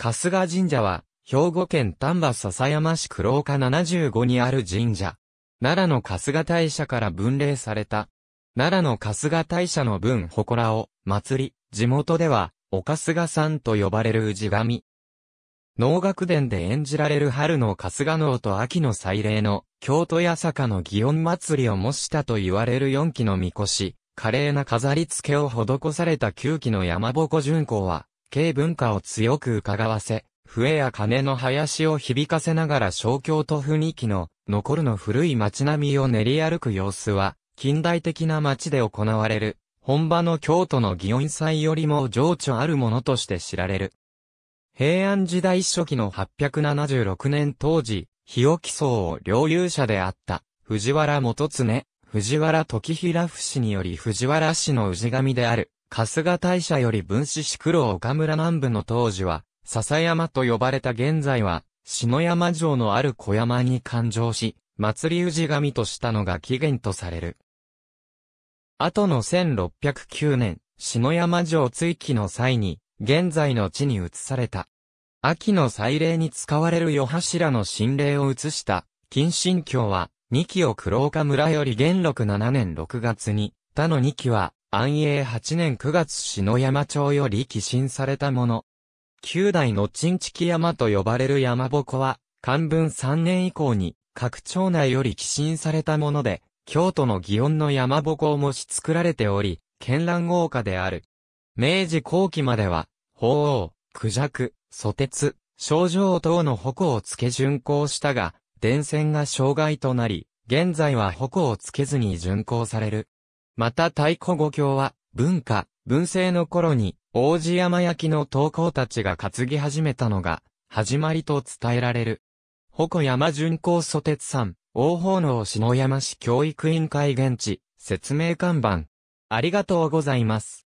春日神社は、兵庫県丹波篠山市黒岡75にある神社。奈良の春日大社から分霊された。奈良の春日大社の分祠を、祭り、地元では、お春日さんと呼ばれる氏神。能楽殿で演じられる春の春日能と秋の祭礼の、京都八坂の祇園祭りを模したと言われる四季の神輿、華麗な飾り付けを施された九季の山鉾巡行は、軽文化を強く伺わせ、笛や鐘の林を響かせながら小京都雰囲気の残るの古い街並みを練り歩く様子は、近代的な街で行われる、本場の京都の祇園祭よりも情緒あるものとして知られる。平安時代初期の876年当時、日置荘を領有者であった、藤原元常、藤原時平不死により藤原氏の氏神である、春日大社より分子苦黒岡村南部の当時は、笹山と呼ばれた現在は、篠山城のある小山に誕生し、祭り氏神としたのが起源とされる。後の1609年、篠山城追記の際に、現在の地に移された。秋の祭礼に使われる夜柱の神霊を移した、近神教は、二期を黒岡村より元禄7年6月に、他の二期は、安永8年9月篠山町より寄進されたもの。旧代の陳地山と呼ばれる山鉾は、漢文3年以降に、各町内より寄進されたもので、京都の祇園の山鉾を模し作られており、絢爛豪華である。明治後期までは、鳳凰、孔雀、蘇鉄、症状等の矛をつけ巡行したが、電線が障害となり、現在は矛をつけずに巡行される。また太鼓五教は、文化、文政の頃に、王子山焼きの投稿たちが担ぎ始めたのが、始まりと伝えられる。鉾山巡行蘇鉄山、王法能篠山市教育委員会現地、説明看板。ありがとうございます。